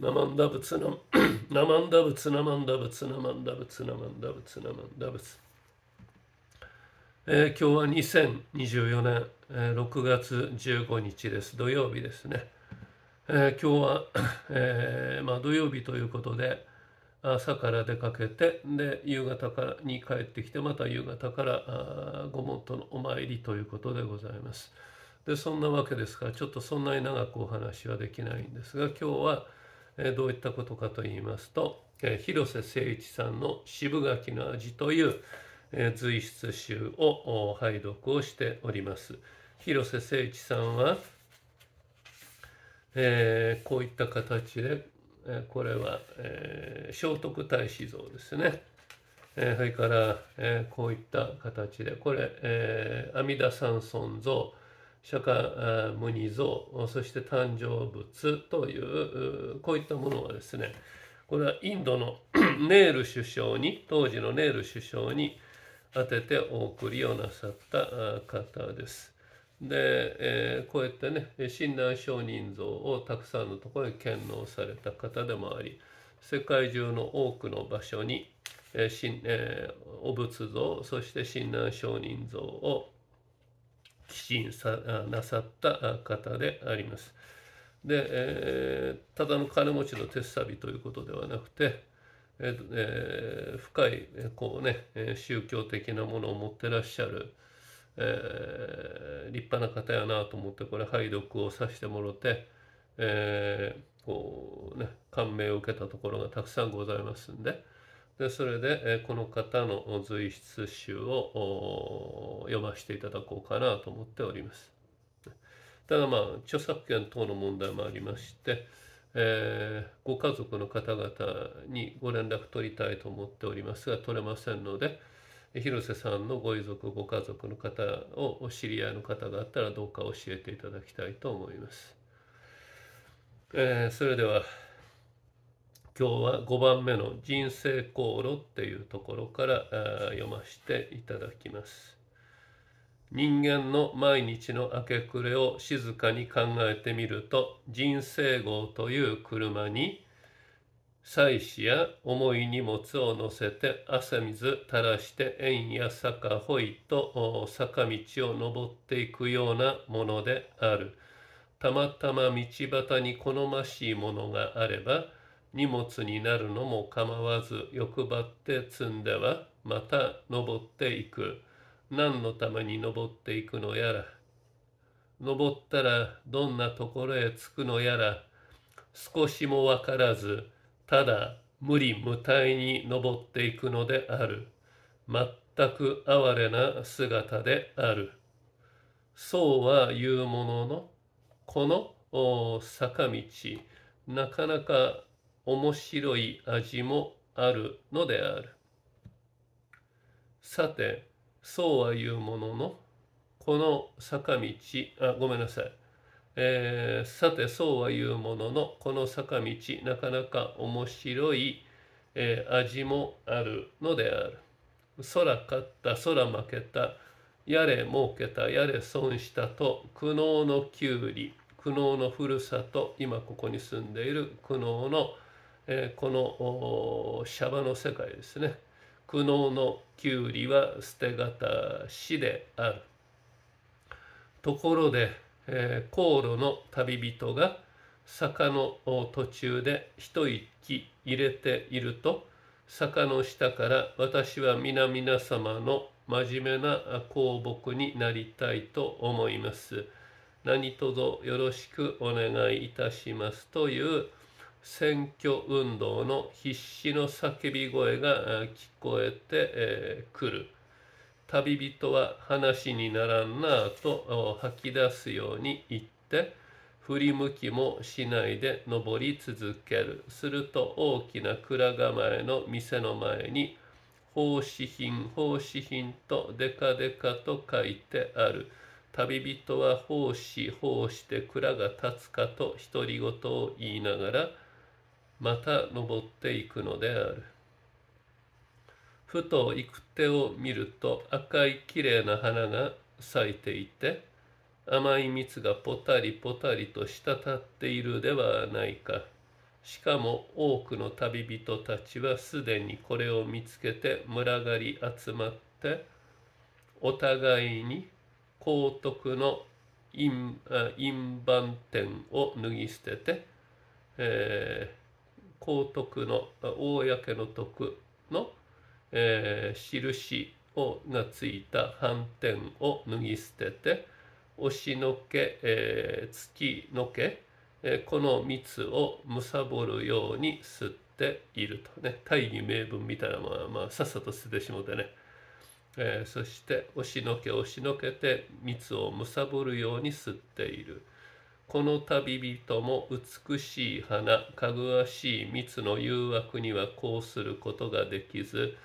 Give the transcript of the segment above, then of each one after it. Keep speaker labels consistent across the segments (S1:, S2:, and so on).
S1: ナマンダブツナナマンダブツナマンダブツナマンダブツナマンダブツナマンダブツ、えー、今日は2024年、えー、6月15日です土曜日ですね、えー、今日は、え ーまあ、土曜日ということで朝から出かけてで夕方からに帰ってきてまた夕方からご門とのお参りということでございますでそんなわけですからちょっとそんなに長くお話はできないんですが今日はどういったことかと言いますと広瀬誠一さんの「渋柿の味」という随筆集を拝読をしております。広瀬誠一さんは、えー、こういった形で、えこれは、えー、聖徳太子像ですね。えー、それから、えこういった形でこれ、え阿弥陀三尊像釈迦無二像そして誕生物というこういったものはですねこれはインドの ネール首相に当時のネール首相に当ててお送りをなさった方です。で、えー、こうやってね親鸞聖人像をたくさんのところに献納された方でもあり世界中の多くの場所に、えーえー、お仏像そして親鸞聖人像を寄進さなさった方であります。で、えー、ただの金持ちの手錆ということではなくて、えーえー、深いこう、ね、宗教的なものを持ってらっしゃる、えー、立派な方やなと思ってこれ拝読をさせてもろて、えーこうね、感銘を受けたところがたくさんございますんで、でそれでこの方の随筆集を読ませていただこうかなと思っております。ただまあ著作権等の問題もありまして、えー、ご家族の方々にご連絡取りたいと思っておりますが取れませんので広瀬さんのご遺族ご家族の方をお知り合いの方があったらどうか教えていただきたいと思います。えー、それでは今日は5番目の「人生航路」っていうところから読ませていただきます。人間の毎日の明け暮れを静かに考えてみると人生号という車に祭祀や重い荷物を乗せて汗水垂らして縁や坂ほいと坂道を登っていくようなものであるたまたま道端に好ましいものがあれば荷物になるのも構わず欲張って積んではまた登っていく何のために登っていくのやら登ったらどんなところへ着くのやら少しもわからずただ無理無体に登っていくのである全く哀れな姿であるそうは言うもののこの坂道なかなか面白い味もあるのである。さて、そうは言うものの、この坂道、あ、ごめんなさい。えー、さて、そうは言うものの、この坂道、なかなか面白い、えー、味もあるのである。空勝った、空負けた、やれ儲けた、やれ損したと、苦悩のきゅうり、苦悩のふるさと、今ここに住んでいる苦悩のえこのシャバの世界ですね苦悩のきゅうりは捨てがたであるところで、え航路の旅人が坂の途中で一息入れていると坂の下から私は皆々様の真面目な香木になりたいと思います。何卒よろしくお願いいたしますという選挙運動の必死の叫び声が聞こえて、えくる旅人は話にならんなぁと吐き出すように言って振り向きもしないで登り続けるすると大きな蔵構えの店の前に奉仕品奉仕品とデカデカと書いてある旅人は奉仕奉して蔵が立つかと独り言を言いながらまた登っていくのであるふと行く手を見ると赤いきれいな花が咲いていて甘い蜜がぽたりぽたりと滴っているではないかしかも多くの旅人たちはすでにこれを見つけて群がり集まってお互いに高徳の印印判点を脱ぎ捨てて、えー公徳の公の徳の、えー、印をがついた斑点を脱ぎ捨てて押しのけ、えー、突きのけ、えー、この蜜を貪るように吸っているとね大義名分みたいなものは、まあ、さっさと捨ててしもてね、えー、そして押しのけ押しのけて蜜を貪るように吸っている。この旅人も美しい花かぐわしい蜜の誘惑にはこうすることができず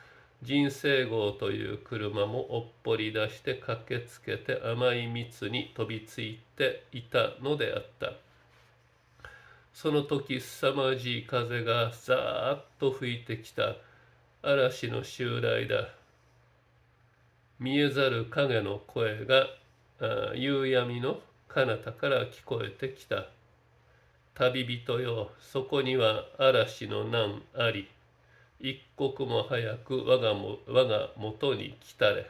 S1: 人生号という車もおっぽり出して駆けつけて甘い蜜に飛びついていたのであったその時凄まじい風がザーッと吹いてきた嵐の襲来だ見えざる影の声が夕闇の彼方から聞こえてきた。旅人よ、そこには嵐の難あり、一刻も早く我がも我が元に来たれ。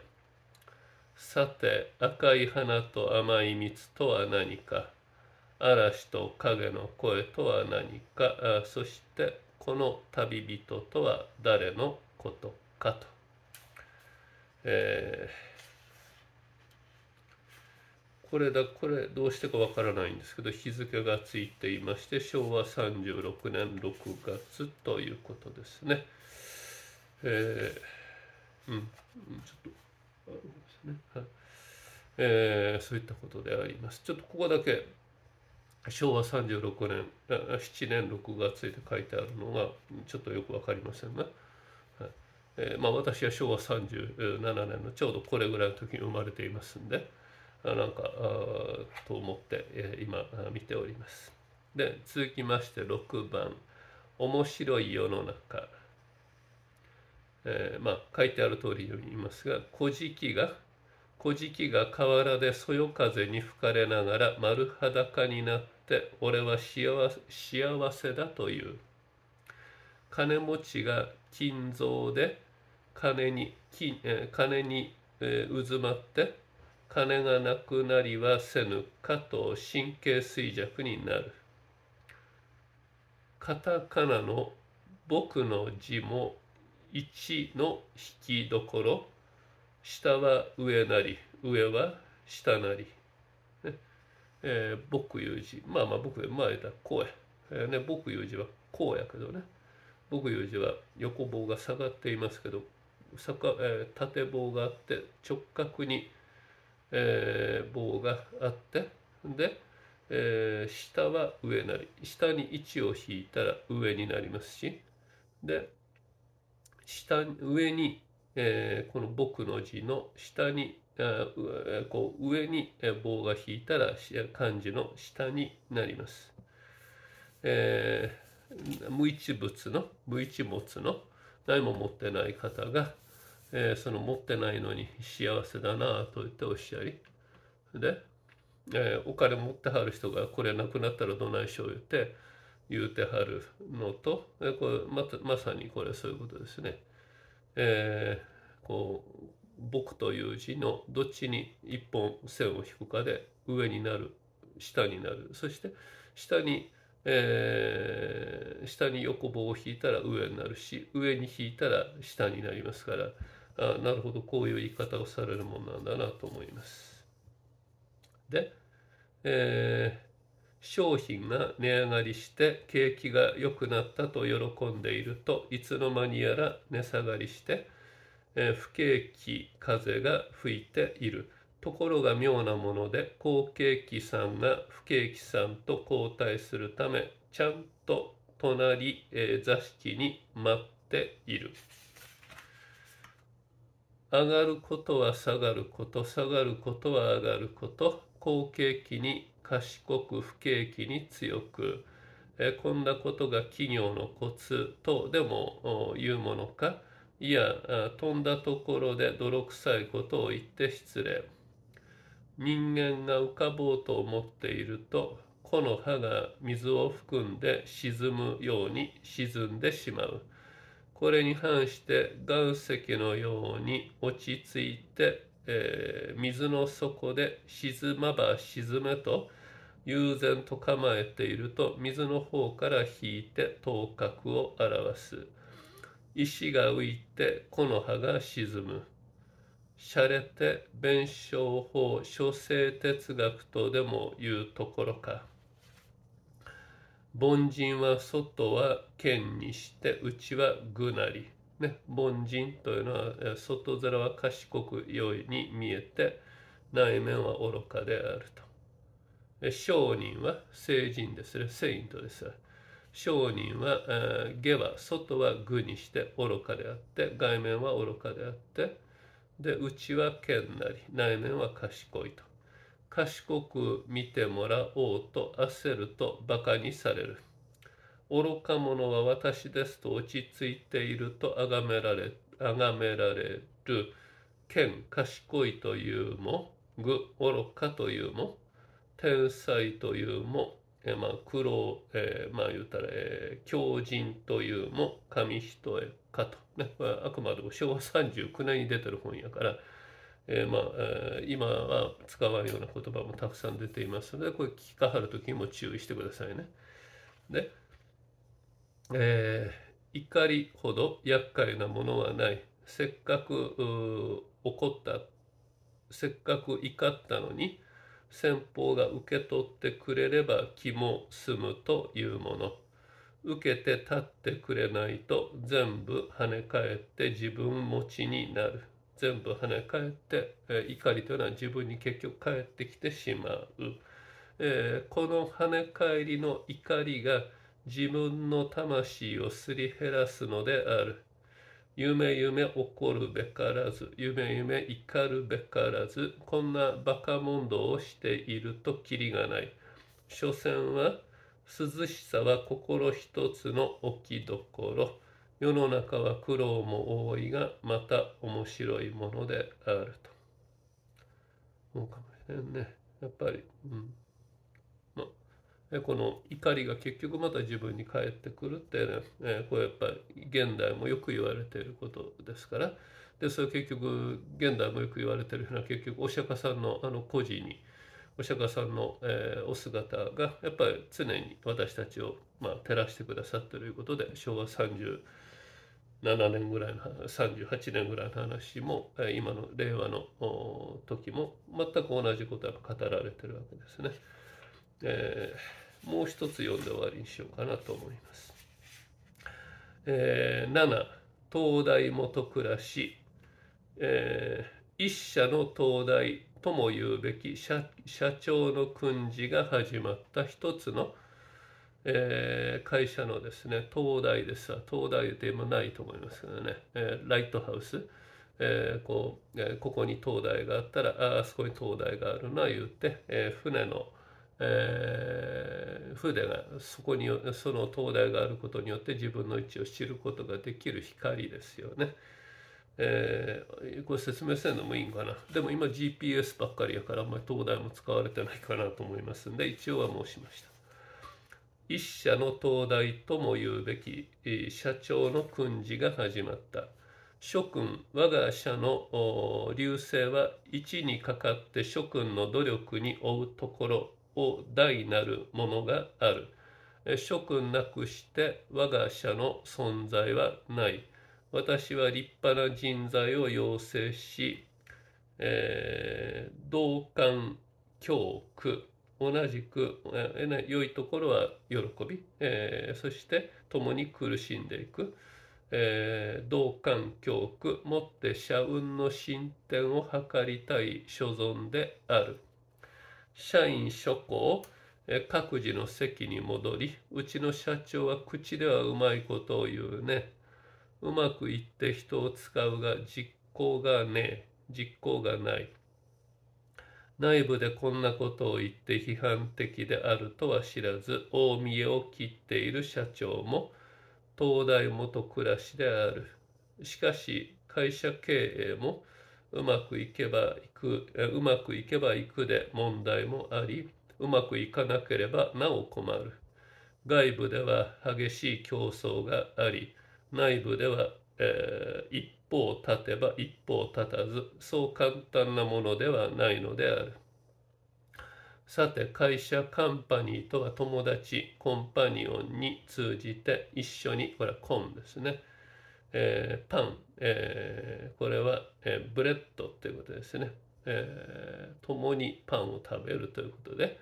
S1: さて、赤い花と甘い蜜とは何か、嵐と影の声とは何か、あそしてこの旅人とは誰のことかと。えーこれだこれどうしてかわからないんですけど日付がついていまして昭和36年6月ということですね。えー、うんちょっとですね。はいえー、そういったことであります。ちょっとここだけ昭和36年7年6月って書いてあるのがちょっとよく分かりませんが、はいえー、まあ、私は昭和37年のちょうどこれぐらいの時に生まれていますんで。なんかと思って、え今見ております。で続きまして6番「面白い世の中」えー、まあ書いてある通りに言いますが「古事記が」古事記が河原でそよ風に吹かれながら丸裸になって俺は幸幸せだという金持ちが金蔵で金に金,、え金に、えー、渦巻って金がなくなりはせぬかと神経衰弱になる。カタカナの僕の字も1の引きどころ下は上なり上は下なり、ねえー、僕いう字まあまあ僕であ言こうや、えー、ね、僕いう字はこうやけどね僕いう字は横棒が下がっていますけど、えー、縦棒があって直角にえー、棒があってで、えー、下は上なり下に位置を引いたら上になりますしで下上に、えー、この「僕」の字の下に、えー、こう上に棒が引いたら漢字の下になります。えー、無一物の無一物の何も持ってない方がえー、その持ってないのに幸せだなと言っておっしゃりで、えー、お金持ってはる人がこれなくなったらどないしょう言って言うてはるのと、えー、これまたまさにこれそういうことですね。えー、こう僕という字のどっちに一本線を引くかで上になる下になるそして下に、えー、下に横棒を引いたら上になるし上に引いたら下になりますから。あなるほどこういう言い方をされるもんなんだなと思います。で、えー、商品が値上がりして景気が良くなったと喜んでいるといつの間にやら値下がりして、えー、不景気風が吹いている。ところが妙なもので好景気さんが不景気さんと交代するためちゃんと隣、えー、座敷に待っている。上がることは下がること下がることは上がること好景気に賢く不景気に強くえこんなことが企業のコツとでも言うものかいや飛んだところで泥臭いことを言って失礼人間が浮かぼうと思っていると木の葉が水を含んで沈むように沈んでしまう。これに反して岩石のように落ち着いて、えー、水の底で沈まば沈めと悠然と構えていると水の方から引いて頭角を表す石が浮いて木の葉が沈む洒落て弁証法書生哲学とでもいうところか。凡人は外は剣にして内は具なり。ね、凡人というのは外面は賢く良いに見えて内面は愚かであると。商人は聖人ですね、人です。商人は、下は外は具にして愚かであって外面は愚かであってで内は剣なり内面は賢いと。賢く見てもらおうと焦ると馬鹿にされる。愚か者は私ですと落ち着いていると崇められ、崇められる。剣賢いというも、愚かというも、天才というも、えまあ、苦労、えー、まあ言うたら、えー、狂人というも、紙一重かと。ね、これあくまでも昭和39年に出てる本やから、えー、まあ、今は使わるような言葉もたくさん出ていますのでこれ聞かはる時も注意してくださいね。で、えー、怒りほど厄介なものはないせっかく怒ったせっかく怒ったのに先方が受け取ってくれれば気も済むというもの受けて立ってくれないと全部跳ね返って自分持ちになる。全部跳ね返って、え怒りというのは自分に結局返ってきてしまう、えこの跳ね返りの怒りが自分の魂をすり減らすのである夢夢怒るべからず夢夢怒るべからずこんなバカ問答をしているときりがない所詮は涼しさは心一つの置きどころ世の中は苦労も多いがまた面白いものであると。そうかもしれんねやっぱり、うんまこの怒りが結局また自分に返ってくるってね、えこれやっぱり現代もよく言われていることですからでそれ結局現代もよく言われてるのは結局お釈迦さんのあの孤児に。お釈迦さんの、えー、お姿がやっぱり常に私たちを、まあ、照らしてくださっているということで昭和30 7年ぐらいの38年ぐらいの話も今の令和の時も全く同じことが語られてるわけですね。えー、もう一つ読んで終わりにしようかなと思います。えー、7東大元暮らし、えー、一社の東大とも言うべき社長の訓示が始まった一つの「えー、会社のですね、東大ですわ。東大でもないと思いますけどね、えー、ライトハウス。えー、こう、えー、ここに灯台があったら、あそこに灯台があるな、言って、えー、船の、えー、船がそこに、その灯台があることによって自分の位置を知ることができる光ですよね。えー、これ説明せんのもいいんかな。でも今 GPS ばっかりやから、あんまり灯台も使われてないかなと思いますんで、一応は申しました。一社の灯台とも言うべき社長の訓示が始まった諸君我が社の流星は一にかかって諸君の努力に追うところを大なるものがある諸君なくして我が社の存在はない私は立派な人材を養成し、えー、同感教区同じく良いところは喜び、えー、そして共に苦しんでいく、えー、同感教区もって社運の進展を図りたい所存である社員諸行、えー、各自の席に戻りうちの社長は口ではうまいことを言うねうまくいって人を使うが実行がねえ実行がない内部でこんなことを言って批判的であるとは知らず大見えを切っている社長も東大元暮らしであるしかし会社経営もうまくいけばいくうまくいけばいくで問題もありうまくいかなければなお困る外部では激しい競争があり内部では、えー、一歩立てば一歩立たずそう簡単なものではないのであるさて会社カンパニーとは友達コンパニオンに通じて一緒にこれはコンですね、えー、パン、えー、これは、えー、ブレッドということですね、えー、共にパンを食べるということで、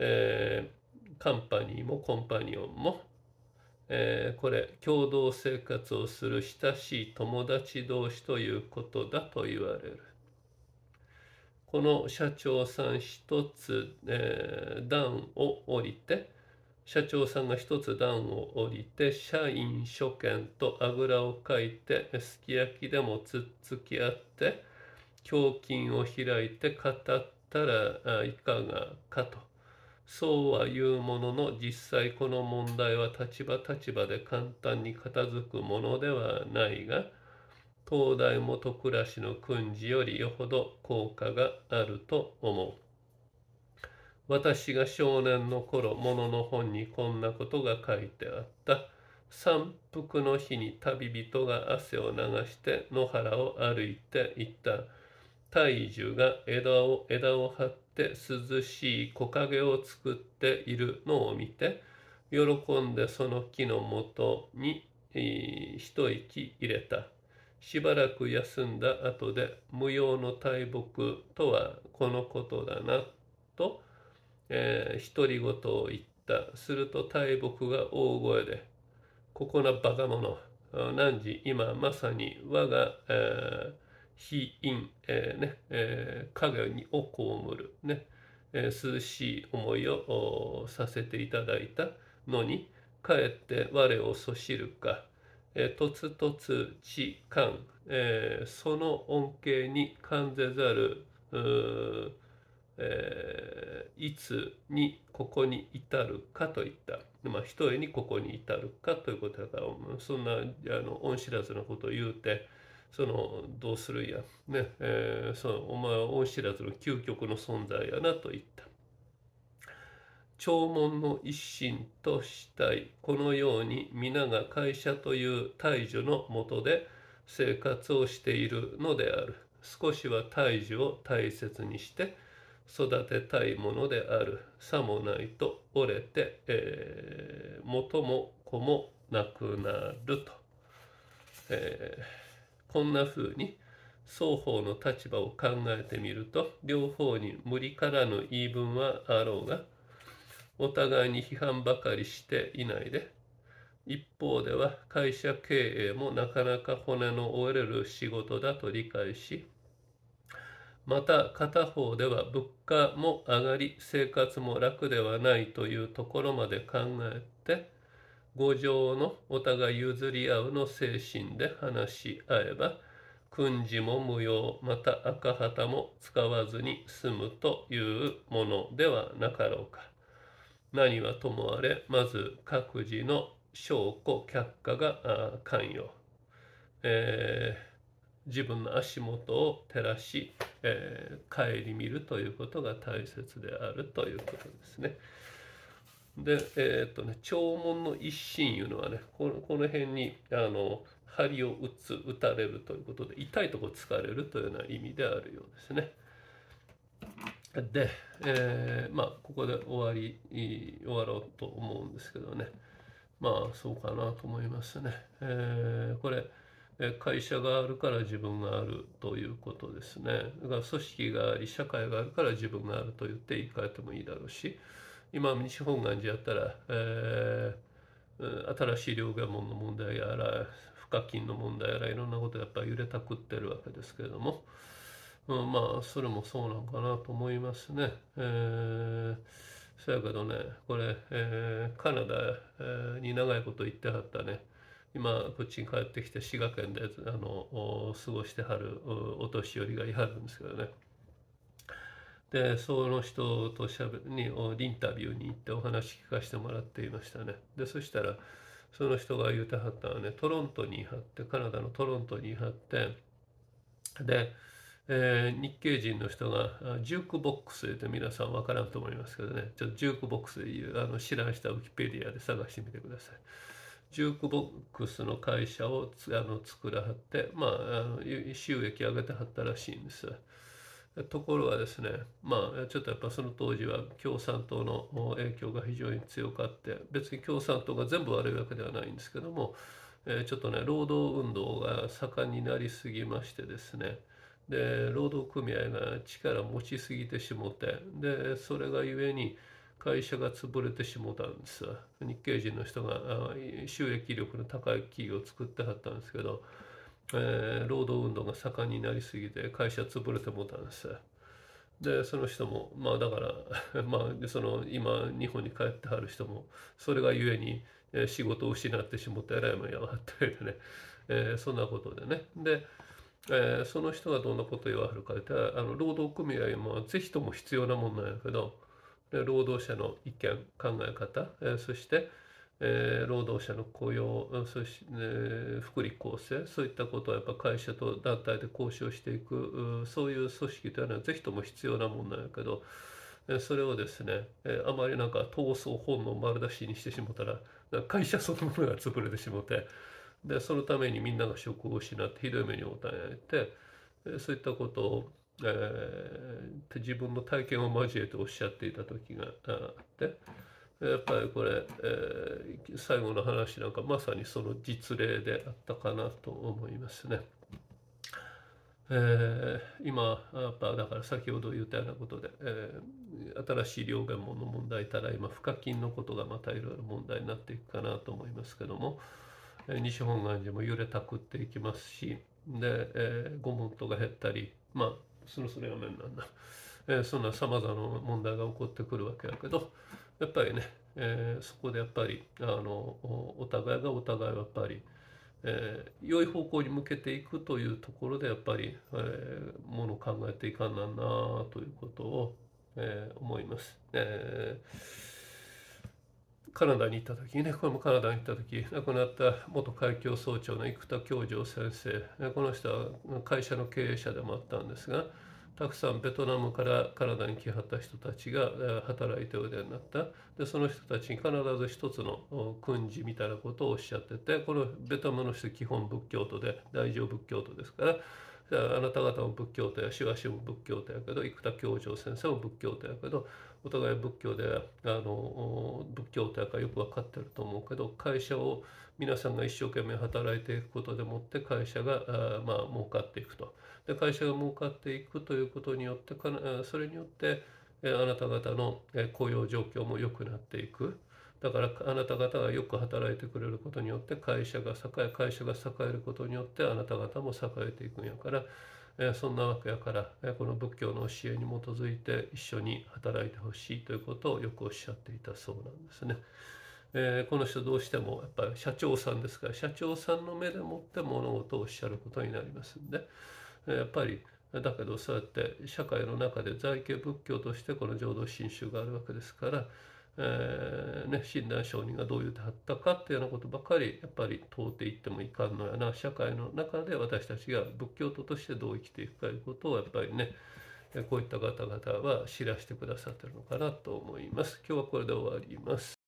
S1: えー、カンパニーもコンパニオンもえー、これ共同生活をする親しい友達同士ということだと言われるこの社長さん一つ、えー、段を降りて社長さんが一つ段を降りて社員所見とあぐらをかいてすき焼きでもつっつき合って胸筋を開いて語ったらいかがかとそうは言うものの実際この問題は立場立場で簡単に片付くものではないが東大元暮らしの訓示よりよほど効果があると思う。私が少年の頃物の本にこんなことが書いてあった山腹の日に旅人が汗を流して野原を歩いていった体重が枝を枝を張っって涼しい木陰を作っているのを見て喜んでその木のもとに、えー、一息入れたしばらく休んだ後で無用の大木とはこのことだなと、えー、独り言を言ったすると大木が大声で「ここなバカ者何時今まさに我が、えー、非陰、えー、ね、えー、影にを被る、ね、えー、涼しい思いをさせていただいたのに、かえって我をそしるか、えー、とつとつ知感、えー、その恩恵に感ぜざる、えー、いつにここに至るかといった、まあ、ひとえにここに至るかということだからそんなあの恩知らずのことを言うてそのどうするや、ねえー、そのお前は恩知らずの究極の存在やなと言った。弔問の一心としたいこのように皆が会社という大樹のもとで生活をしているのである少しは大樹を大切にして育てたいものであるさもないと折れて、えー、元も子もなくなると。えーこんな風に双方の立場を考えてみると両方に無理からの言い分はあろうがお互いに批判ばかりしていないで一方では会社経営もなかなか骨の折れる仕事だと理解しまた片方では物価も上がり生活も楽ではないというところまで考えて五条のお互い譲り合うの精神で話し合えば訓示も無用また赤旗も使わずに済むというものではなかろうか何はともあれまず各自の証拠却下が関与、えー、自分の足元を照らし、えー、顧みるということが大切であるということですね。で、えー、っとね、弔問の一心いうのはね、このこの辺にあの針を打つ、打たれるということで、痛いとこ疲れるというような意味であるようですね。で、えー、まあ、ここで終わり、終わろうと思うんですけどね。まあ、そうかなと思いますね。えー、これ、会社があるから自分があるということですね。だから組織があり、社会があるから自分があると言って言い換えてもいいだろうし、今西本願寺やったら、えー、新しい両外門の問題やら賦課金の問題やらいろんなことやっぱ揺れたくってるわけですけれども、うん、まあそれもそうなんかなと思いますね。えーそやけどね、これ、えー、カナダ、えに長いこと行ってはったね、今こっちに帰ってきて滋賀県であの過ごしてはるお年寄りがいはるんですけどねでその人としゃべにインタビューに行ってお話聞かせてもらっていましたねでそしたらその人が言うてはったのはねトロントに貼ってカナダのトロントに貼ってで、えー、日系人の人がジュークボックスって皆さん分からんと思いますけどねちょっとジュークボックスいうあの知らん人はウィキペディアで探してみてください。ジュークボックスの会社をあの作らはって、まあ、あの収益上げてはったらしいんです。ところがですねまあちょっとやっぱその当時は共産党の影響が非常に強かって別に共産党が全部悪いわけではないんですけども、えちょっとね労働運動が盛んになりすぎましてですねで労働組合が力持ちすぎてしもてでそれがゆえに会社が潰れてしもたんです日系人の人が収益力の高い企業を作ってはったんですけどえー、労働運動が盛んになりすぎて会社潰れてもうたんです。で、その人も、まあだから まあ、その今日本に帰ってはる人も、それがゆえに、え仕事を失ってしもっらえらいもんやがったりでね、えー、そんなことでね。で、えー、その人がどんなこと言わはるかってあの労働組合もぜひとも必要なもんなんやけど労働者の意見考え方、えー、そして、えー、労働者の雇用そして、えー、福利厚生そういったことはやっぱ会社と団体で交渉していくそういう組織というのは是非とも必要なもんなんやけど、えー、それをですね、えあまりなんか闘争本能丸出しにしてしもたら会社そのものが潰れてしもてでそのためにみんなが職を失ってひどい目に遭うたんやて、えそういったことを、えー、自分の体験を交えておっしゃっていた時があって。やっぱりこれ、えー、最後の話なんかまさにその実例であったかなと思いますね。えー、今やっぱだから先ほど言ったようなことで、えー、新しい両言門の問題たら今賦課金のことがまたいろいろ問題になっていくかなと思いますけども、えー、西本願寺も揺れたくっていきますしで、えー、門徒が減ったりまあそろそろやめんなんえー、そんなさまざまな問題が起こってくるわけやけど、やっぱりね、えー、そこでやっぱりあのお互いがお互いをやっぱり、えー、良い方向に向けていくというところでやっぱり、えー、ものを考えていかんなんなということを、えー、思います。えーカナダに行った時ねこれもカナダに行った時亡くなった元海峡総長の生田教授先生この人は会社の経営者でもあったんですがたくさんベトナムからカナダに来はった人たちが働いておいでになったでその人たちに必ず一つの訓示みたいなことをおっしゃっててこのベトナムの人基本仏教徒で大乗仏教徒ですから。あなた方も仏教徒やしわしも仏教徒やけど生田教場先生も仏教徒やけどお互い仏教であの仏教徒やからよく分かってると思うけど会社を皆さんが一生懸命働いていくことでもって会社があまあ儲かっていくと。で会社が儲かっていくということによってかそれによってあなた方の雇用状況も良くなっていく。だからあなた方がよく働いてくれることによって会社が栄え、会社が栄えることによってあなた方も栄えていくんやから、えそんなわけやから、えこの仏教の教えに基づいて一緒に働いてほしいということをよくおっしゃっていたそうなんですね。えこの人どうしてもやっぱり社長さんですから社長さんの目でもって物事をおっしゃることになりますんで。やっぱりだけどそうやって社会の中で在家仏教としてこの浄土真宗があるわけですから、えーね、診断承人がどう言うてはったかっていうようなことばかりやっぱり問うていってもいかんのやな社会の中で私たちが仏教徒としてどう生きていくかということをやっぱりねこういった方々は知らせてくださってるのかなと思います。今日はこれで終わります。